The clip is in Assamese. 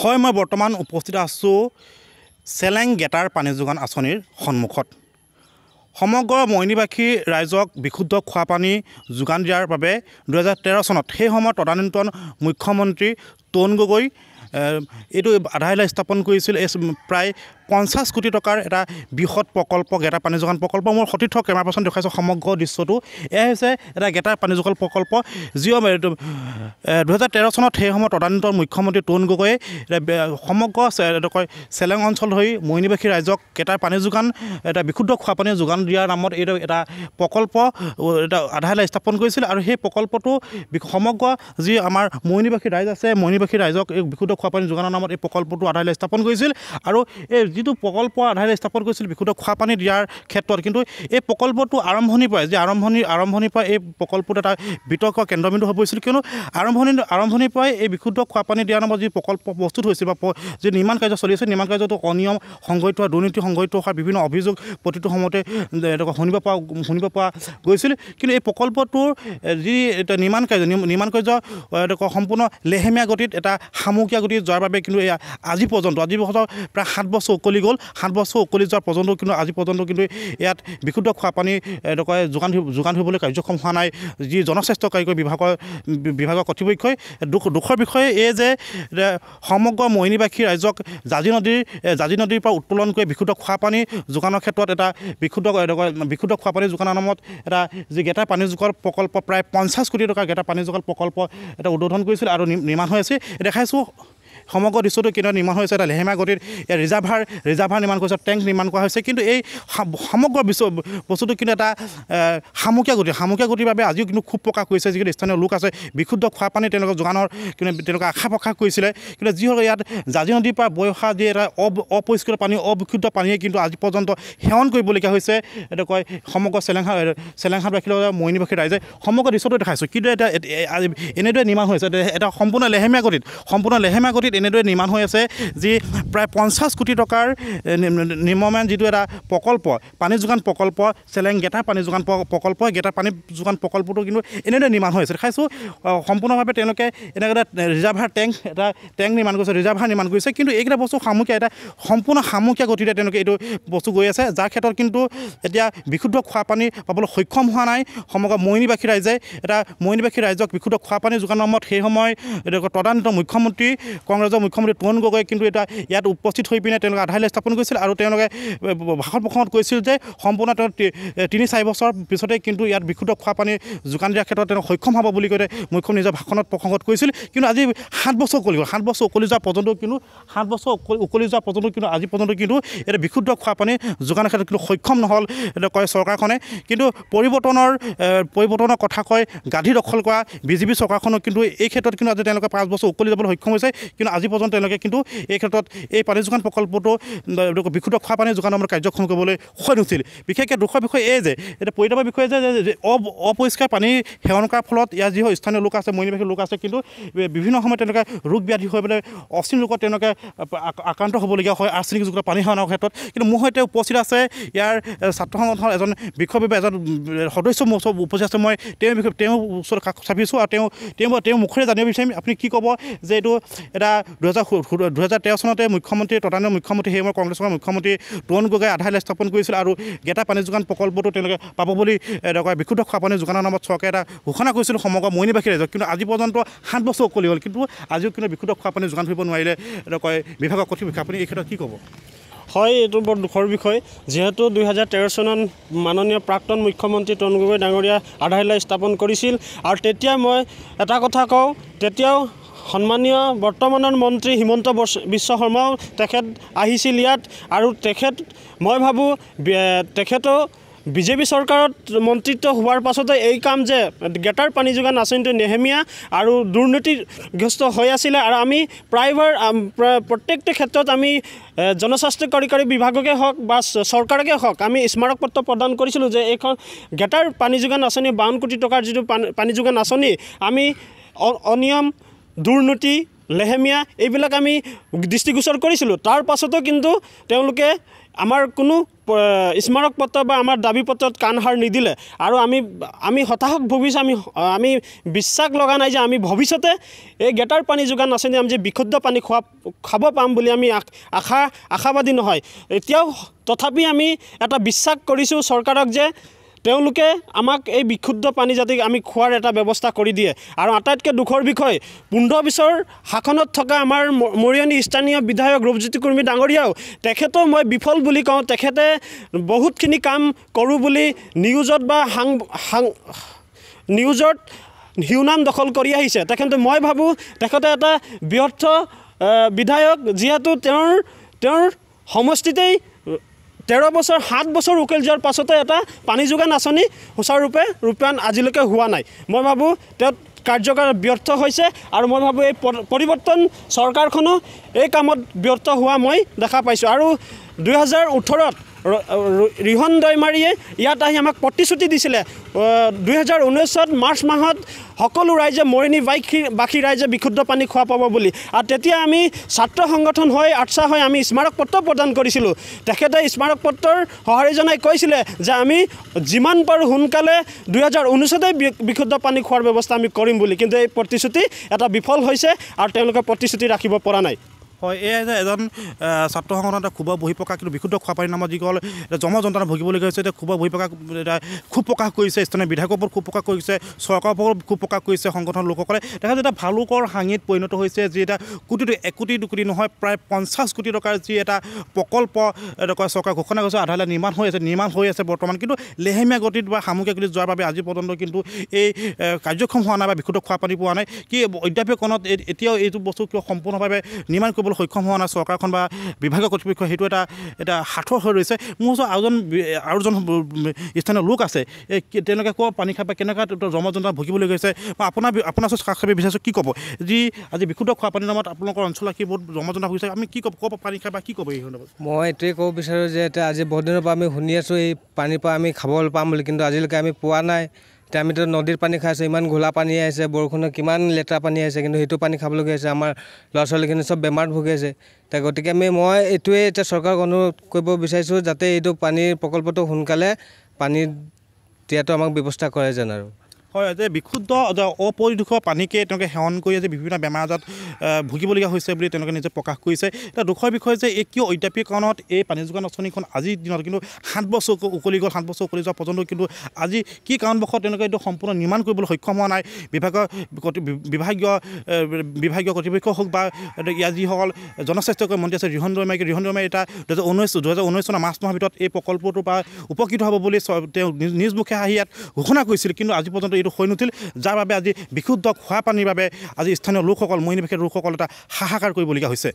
হয় মই বৰ্তমান উপস্থিত আছোঁ চেলেং গেটাৰ পানী যোগান আঁচনিৰ সন্মুখত সমগ্ৰ মইনীবাসী ৰাইজক বিশুদ্ধ খোৱা পানী যোগান দিয়াৰ বাবে দুহেজাৰ তেৰ চনত সেই সময়ত তদানীন্তন মুখ্যমন্ত্ৰী তৰুণ গগৈ এইটো আধাৰশিলা স্থাপন কৰিছিল এই প্ৰায় পঞ্চাছ কোটি টকাৰ এটা বৃহৎ প্ৰকল্প গেটাৰ পানী যোগান প্ৰকল্প মোৰ সতীৰ্থ কেমেৰা পাৰ্চন দেখুৱাইছোঁ সমগ্ৰ দৃশ্যটো এয়া হৈছে এটা গেটাৰ পানী যোগান প্ৰকল্প যি দুহেজাৰ তেৰ চনত সেই সময়ত তদান্ত মুখ্যমন্ত্ৰী তৰুণ গগৈয়ে সমগ্ৰ চেলেং অঞ্চল ধৰি মৈনীবাসী ৰাইজক গেটাৰ পানী যোগান এটা বিশুদ্ধ খোৱা পানী যোগান দিয়াৰ নামত এইটো এটা প্ৰকল্প এটা আধাৰ স্থাপন কৰিছিল আৰু সেই প্ৰকল্পটো সমগ্ৰ যি আমাৰ মৈনীবাসী ৰাইজ আছে মৈনীবাসী ৰাইজক এই বিশুদ্ধ খোৱা পানী যোগানৰ নামত এই প্ৰকল্পটো আধাৰ স্থাপন কৰিছিল আৰু এই যিটো প্ৰকল্প আধাৰে স্থাপন কৰিছিল বিশুদ্ধ খোৱা পানী দিয়াৰ ক্ষেত্ৰত কিন্তু এই প্ৰকল্পটো আৰম্ভণিৰ পৰাই যে আৰম্ভণি আৰম্ভণিৰ পৰা এই প্ৰকল্পটো এটা বিতৰ্ক কেন্দ্ৰবিন্দু হৈ পৰিছিল কিয়নো আৰম্ভণি আৰম্ভণিৰ পৰাই এই বিশুদ্ধ খোৱা পানী দিয়াৰ নামৰ যি প্ৰকল্প প্ৰস্তুত হৈছিল বা যি নিৰ্মাণ কাৰ্য চলি আছে নিৰ্মাণ কাৰ্যটো অনিয়ম সংঘটিত হোৱা দুৰ্নীতি সংঘটিত হোৱাৰ বিভিন্ন অভিযোগ প্ৰতিটো সময়তে শুনিব পৰা শুনিব পৰা গৈছিল কিন্তু এই প্ৰকল্পটোৰ যি এটা নিৰ্মাণ কাৰ্য নিৰ্মাণ কাৰ্য সম্পূৰ্ণ লেহেমীয়া গতিত এটা সামুকীয়া গতিত যোৱাৰ বাবে কিন্তু এয়া আজি পৰ্যন্ত আজি পৰ্যন্ত প্ৰায় সাত বছৰ উকলি গ'ল সাত বছৰ উকলি যোৱাৰ পৰ্যন্ত কিন্তু আজি পৰ্যন্ত কিন্তু ইয়াত বিশুদ্ধ খোৱাপানী এনেকুৱা যোগান ধৰি যোগান ধৰিবলৈ কাৰ্যক্ষম হোৱা নাই যি জনস্বাস্থ্য কাৰিকৰী বিভাগৰ বিভাগৰ কৰ্তৃপক্ষই দুখ দুখৰ বিষয়ে এই যে সমগ্ৰ মৈনীবাসী ৰাইজক জাজি নদীৰ জাজি নদীৰ পৰা উত্তোলন কৰি বিশুদ্ধ খোৱাপানী যোগানৰ ক্ষেত্ৰত এটা বিশুদ্ধ বিশুদ্ধ খোৱাপানী যোগানৰ নামত এটা যি গেটাৰ পানী যোগৰ প্ৰকল্প প্ৰায় পঞ্চাছ কোটি টকাৰ গেটাৰ পানী যোগৰ প্ৰকল্প এটা উদ্বোধন কৰিছিল আৰু নিৰ্মাণ হৈ আছে দেখাইছোঁ সমগ্ৰ দৃশ্যটো কিন্তু নিৰ্মাণ হৈছে এটা লেহেমা গতিত ইয়াত ৰিজাৰ্ভাৰ ৰিজাৰ্ভাৰ নিৰ্মাণ কৰিছে টেংক নিৰ্মাণ কৰা হৈছে কিন্তু এই সমগ্ৰ বিশ্ব বস্তুটো কিন্তু এটা সামুখীয়া গতি সামুখীয়া গতিৰ বাবে আজিও কিন্তু খুব প্ৰকাশ কৰিছে যিকোনো স্থানীয় লোক আছে বিশুদ্ধ খোৱা পানী তেওঁলোকক যোগানৰ কিন্তু তেওঁলোকে আশা প্ৰকাশ কৰিছিলে কিন্তু যিসকল ইয়াত জাজি নদীৰ পৰা বৈ অহা যি এটা অপৰিষ্কাৰ পানী অবিশুদ্ধ পানীয়ে কিন্তু আজি পৰ্যন্ত সেৱন কৰিবলগীয়া হৈছে এইটো কয় সমগ্ৰ চেলেংহা চেলেংহাটবাসীৰ মৈনীবাসী মইনীবাসীৰ ৰাইজে সমগ্ৰ দৃশ্যটো দেখাইছোঁ কিন্তু এটা এনেদৰে নিৰ্মাণ হৈছে এটা সম্পূৰ্ণ লেহেমীয়া গতিত সম্পূৰ্ণ লেহেমীয়া গতিত তেনেদৰে নিৰ্মাণ হৈ আছে যি প্ৰায় পঞ্চাছ কোটি টকাৰ নিৰ্মমান যিটো এটা প্ৰকল্প পানী যোগান প্ৰকল্প চেলেং গেটাৰ পানী যোগান প্ৰকল্প গেটাৰ পানী যোগান প্ৰকল্পটো কিন্তু এনেদৰে নিৰ্মাণ হৈ আছে দেখাইছোঁ সম্পূৰ্ণভাৱে তেওঁলোকে এনেকৈ এটা ৰিজাৰ্ভাৰ টেংক এটা টেংক নিৰ্মাণ কৰিছে ৰিজাৰ্ভাৰ নিৰ্মাণ কৰিছে কিন্তু এইকেইটা বস্তু সামুখীয়া এটা সম্পূৰ্ণ সামুখীয়া গতিৰে তেওঁলোকে এইটো বস্তু গৈ আছে যাৰ ক্ষেত্ৰত কিন্তু এতিয়া বিশুদ্ধ খোৱা পানী পাবলৈ সক্ষম হোৱা নাই সমগ্ৰ মৈনীবাসী ৰাইজে এটা মৈনীবাসী ৰাইজক বিশুদ্ধ খোৱা পানী যোগানৰ মত সেই সময় তদানীত মুখ্যমন্ত্ৰী কংগ্ৰেছ ৰাজ্যৰ মুখ্যমন্ত্ৰী পুৱন গগৈ কিন্তু এতিয়া ইয়াত উপস্থিত হৈ পিনে তেওঁলোকে আধাৰশিলা স্থাপন কৰিছিল আৰু তেওঁলোকে ভাষণ প্ৰসংগত কৈছিল যে সম্পূৰ্ণ তেওঁ তিনি চাৰি বছৰ পিছতে কিন্তু ইয়াত বিশুদ্ধ খোৱা পানী যোগান দিয়াৰ ক্ষেত্ৰত তেওঁ সক্ষম হ'ব বুলি কৈ মুখ্যমন্ত্ৰী নিজৰ ভাষণত প্ৰসংগত কৈছিল কিন্তু আজি সাত বছৰ উকলি গ'ল সাত বছৰ উকলি যোৱা পৰ্যন্ত কিন্তু সাত বছৰ উকলি যোৱা পৰ্যন্ত কিন্তু আজি পৰ্যন্ত কিন্তু এটা বিশুদ্ধ খোৱা পানী যোগানৰ ক্ষেত্ৰত কিন্তু সক্ষম নহ'ল কয় চৰকাৰখনে কিন্তু পৰিৱৰ্তনৰ পৰিৱৰ্তনৰ কথা কয় গাধী দখল কৰা বিজেপি চৰকাৰখনক কিন্তু এই ক্ষেত্ৰত কিন্তু আজি তেওঁলোকে পাঁচ বছৰ উকলি যাবলৈ সক্ষম হৈছে কিন্তু আজি পৰ্যন্ত তেওঁলোকে কিন্তু এই ক্ষেত্ৰত এই পানী যোগান প্ৰকল্পটো বিশুদ্ধ খোৱা পানী যোগান আমাৰ কাৰ্যক্ষম কৰিবলৈ হৈ নুঠিল বিশেষকৈ দুখৰ বিষয় এই যে এটা পৰিতাপৰ বিষয়ে যে অপৰিষ্কাৰ পানী সেৱন কৰাৰ ফলত ইয়াৰ যিসকল স্থানীয় লোক আছে মৈনীবাসী লোক আছে কিন্তু বিভিন্ন সময়ত তেওঁলোকে ৰোগ ব্যাধি হৈ পেলাই অচিন ৰোগত তেওঁলোকে আক্ৰান্ত হ'বলগীয়া হয় আৰ্চনিক যুগত পানী সেৱনৰ ক্ষেত্ৰত কিন্তু মোৰ সৈতে উপস্থিত আছে ইয়াৰ ছাত্ৰ সংগঠনৰ এজন বিষয়বাবে এজন সদস্য মোৰ ওচৰত উপস্থিত আছে মই বিষয়ে তেওঁৰ ওচৰত চাপিছোঁ আৰু তেওঁ তেওঁ মুখেৰে জানিব বিচাৰিম আপুনি কি ক'ব যে এইটো এটা দুহেজাৰ দুহেজাৰ তেৰ চনতে মুখ্যমন্ত্ৰী তদানীয় মুখ্যমন্ত্ৰী সেই সময়ত কংগ্ৰেছৰ মুখ্যমন্ত্ৰী তৰুণ গগৈ আধাৰ স্থাপন কৰিছিল আৰু গেটা পানী যোগান প্ৰকল্পটো তেওঁলোকে পাব বুলি কয় বিশুদ্ধ খোৱা পানী যোগানৰ নামত চৰকাৰে এটা ঘোষণা কৰিছিলোঁ সমগ্ৰ মৈনীবাসী ৰাইজক কিন্তু আজি পৰ্যন্ত সাত বছৰ উকলি হ'ল কিন্তু আজিও কিন্তু বিশুদ্ধ খোৱা পানী যোগান ধৰিব নোৱাৰিলে কয় বিভাগৰ কঠিন আপুনি এই ক্ষেত্ৰত কি ক'ব হয় এইটো বৰ দুখৰ বিষয় যিহেতু দুহেজাৰ তেৰ চনত মাননীয় প্ৰাক্তন মুখ্যমন্ত্ৰী তৰুণ গগৈ ডাঙৰীয়া আধাৰশিলা স্থাপন কৰিছিল আৰু তেতিয়া মই এটা কথা কওঁ তেতিয়াও সন্মানীয় বৰ্তমানৰ মন্ত্ৰী হিমন্ত বিশ্ব শৰ্মাও তেখেত আহিছিল ইয়াত আৰু তেখেত মই ভাবোঁ তেখেতো বিজেপি চৰকাৰত মন্ত্ৰিত্ব হোৱাৰ পাছতে এই কাম যে গেটাৰ পানী যোগান আঁচনিটো নেহেমীয়া আৰু দুৰ্নীতিগ্ৰস্ত হৈ আছিলে আৰু আমি প্ৰায়ভাৰ প্ৰত্যেকটো ক্ষেত্ৰত আমি জনস্বাস্থ্য জনস্বাস্থ্যকাৰীকাৰী বিভাগকে হওক বা চৰকাৰকে হওক আমি স্মাৰক পত্ৰ প্ৰদান কৰিছিলোঁ যে এইখন গেটাৰ পানী যোগান আঁচনি বাৱন কোটি টকাৰ যিটো পানী যোগান আঁচনি আমি অনিয়ম দুৰ্নীতি লেহেমীয়া এইবিলাক আমি দৃষ্টিগোচৰ কৰিছিলোঁ তাৰ পাছতো কিন্তু তেওঁলোকে আমাৰ কোনো স্মাৰক পত্ৰ বা আমাৰ দাবী পত্ৰত কাণসাৰ নিদিলে আৰু আমি আমি হতাশক ভুগিছোঁ আমি আমি বিশ্বাস লগা নাই যে আমি ভৱিষ্যতে এই গেটাৰ পানী যোগান আছে আমি যে বিশুদ্ধ পানী খোৱা খাব পাম বুলি আমি আশা আশাবাদী নহয় এতিয়াও তথাপি আমি এটা বিশ্বাস কৰিছোঁ চৰকাৰক যে তেওঁলোকে আমাক এই বিশুদ্ধ পানীজাতিক আমি খোৱাৰ এটা ব্যৱস্থা কৰি দিয়ে আৰু আটাইতকৈ দুখৰ বিষয় পোন্ধৰ বিছৰ শাসনত থকা আমাৰ মৰিয়নি স্থানীয় বিধায়ক ৰূপজ্যোতি কুৰ্মী ডাঙৰীয়াও তেখেতেও মই বিফল বুলি কওঁ তেখেতে বহুতখিনি কাম কৰোঁ বুলি নিউজত বা সাং সাং নিউজত হিউনাম দখল কৰি আহিছে তেখেতে মই ভাবোঁ তেখেতে এটা ব্যৰ্থ বিধায়ক যিহেতু তেওঁৰ তেওঁৰ সমষ্টিতেই তেৰ বছৰ সাত বছৰ উকিল যোৱাৰ পাছতে এটা পানী যোগান আঁচনি সুচাৰুৰূপে ৰূপায়ণ আজিলৈকে হোৱা নাই মই ভাবোঁ তেওঁ কাৰ্যকাল ব্যৰ্থ হৈছে আৰু মই ভাবোঁ এই পৰিৱৰ্তন চৰকাৰখনো এই কামত ব্যৰ্থ হোৱা মই দেখা পাইছোঁ আৰু দুহেজাৰ ওঠৰত ৰিহন দৈমাৰীয়ে ইয়াত আহি আমাক প্ৰতিশ্ৰুতি দিছিলে দুহেজাৰ ঊনৈছত মাৰ্চ মাহত সকলো ৰাইজে মৰিণী বাইকী বাসী ৰাইজে বিশুদ্ধ পানী খোৱা পাব বুলি আৰু তেতিয়া আমি ছাত্ৰ সংগঠন হৈ আৰ্চা হৈ আমি স্মাৰক পত্ৰ প্ৰদান কৰিছিলোঁ তেখেতে স্মাৰক পত্ৰৰ সঁহাৰি জনাই কৈছিলে যে আমি যিমান পাৰোঁ সোনকালে দুহেজাৰ ঊনৈছতে বিশুদ্ধ পানী খোৱাৰ ব্যৱস্থা আমি কৰিম বুলি কিন্তু এই প্ৰতিশ্ৰুতি এটা বিফল হৈছে আৰু তেওঁলোকে প্ৰতিশ্ৰুতি ৰাখিব পৰা নাই হয় এয়াই যে এজন ছাত্ৰ এটা ক্ষোভ বহি প্ৰকাশ কিন্তু বিশুদ্ধ খোৱাপানী নামৰ যিসকল এটা জম যন্ত্ৰণা ভুগিবলগীয়া হৈছে এতিয়া ক্ষোভ বহি প্ৰকাশ ক্ষোভ প্ৰকাশ কৰিছে স্থানীয় বিধায়কৰ ওপৰত খুব প্ৰকাশ কৰিছে চৰকাৰৰ ওপৰত ক্ষোভ প্ৰকাশ কৰিছে সংগঠন লোকসকলে দেখা যায় এটা ভালুকৰ হাঙিত পৰিণত হৈছে যি এটা কোটি একোটি দুকোটি নহয় প্ৰায় পঞ্চাছ কোটি টকাৰ যি এটা প্ৰকল্প এনেকুৱা চৰকাৰে ঘোষণা কৰিছে আধাৰ নিৰ্মাণ হৈ আছে নিৰ্মাণ হৈ আছে বৰ্তমান কিন্তু লেহেমীয়া গতিত বা সামগ্ৰী গতিত যোৱাৰ বাবে আজি পৰ্যন্ত কিন্তু এই কাৰ্যক্ষম হোৱা নাই বা বিশুদ্ধ খোৱাপানী পোৱা নাই কি অধ্যাপকণত এতিয়াও এইটো বস্তু কিয় সম্পূৰ্ণভাৱে নিৰ্মাণ কৰিব চলাবলৈ সক্ষম হোৱা নাই চৰকাৰখন বা বিভাগীয় কৰ্তৃপক্ষ সেইটো এটা এটা সাঁথৰ হৈ ৰৈছে মোৰ ওচৰত আৰুজন আৰুজন স্থানীয় লোক আছে এই তেওঁলোকে ক'ব পানী খাব কেনেকুৱা জমা যন্ত্ৰণা ভুগিবলৈ গৈছে বা আপোনাৰ আপোনাৰ ওচৰত কাষ খাবি বিচাৰিছোঁ কি ক'ব যি আজি বিশুদ্ধ খোৱা পানীৰ নামত আপোনালোকৰ অঞ্চলত কি বহুত জমা যন্ত্ৰণা ভুগিছে আমি কি ক'ব ক'ব পানী খাবা কি ক'ব এই সন্দৰ্ভত মই এইটোৱে ক'ব বিচাৰোঁ যে এতিয়া আজি বহুত দিনৰ পৰা আমি শুনি আছোঁ এই পানীৰ পৰা আমি খাবলৈ পাম বুলি কিন্তু আজিলৈকে আমি পোৱা নাই এতিয়া আমিতো নদীৰ পানী খাই আছোঁ ইমান ঘোলা পানী আহিছে বৰষুণত কিমান লেতেৰা পানী আহিছে কিন্তু সেইটো পানী খাবলগীয়া হৈছে আমাৰ ল'ৰা ছোৱালীখিনি চব বেমাৰত ভুগি আছে এতিয়া গতিকে আমি মই এইটোৱে এতিয়া চৰকাৰক অনুৰোধ কৰিব বিচাৰিছোঁ যাতে এইটো পানীৰ প্ৰকল্পটো সোনকালে পানী দিয়াটো আমাক ব্যৱস্থা কৰে যেন আৰু হয় যে বিশুদ্ধ অপৰিদূষিত পানীকে তেওঁলোকে সেৱন কৰি আজি বিভিন্ন বেমাৰ আজাৰত ভুগিবলগীয়া হৈছে বুলি তেওঁলোকে নিজে প্ৰকাশ কৰিছে এটা দুখৰ বিষয় যে এই কিয় অদ্যাপীকৰণত এই পানী যোগান আঁচনিখন আজিৰ দিনত কিন্তু সাত বছৰ উকলি গ'ল সাত বছৰ উকলি যোৱা পৰ্যন্ত কিন্তু আজি কি কাৰণবশত তেওঁলোকে এইটো সম্পূৰ্ণ নিৰ্মাণ কৰিবলৈ সক্ষম হোৱা নাই বিভাগৰ বিভাগীয় বিভাগীয় কৰ্তৃপক্ষ হওক বা ইয়াৰ যিসকল জনস্বাস্থ্যকৰ মন্ত্ৰী আছে ৰিহন দৈমাৰী ৰিহন দৈমাৰী এটা দুহেজাৰ ঊনৈছ দুহেজাৰ ঊনৈছ চনৰ মাৰ্চ মাহৰ ভিতৰত এই প্ৰকল্পটোৰ পৰা উপকৃত হ'ব বুলি তেওঁ নিজ মুখে আহি ইয়াত ঘোষণা কৰিছিল কিন্তু আজি পৰ্যন্ত এইটো হৈ নুঠিল যাৰ বাবে আজি বিশুদ্ধ খোৱা পানীৰ বাবে আজি স্থানীয় লোকসকল মহিনী লোকসকল এটা হাহাকাৰ কৰিবলগীয়া হৈছে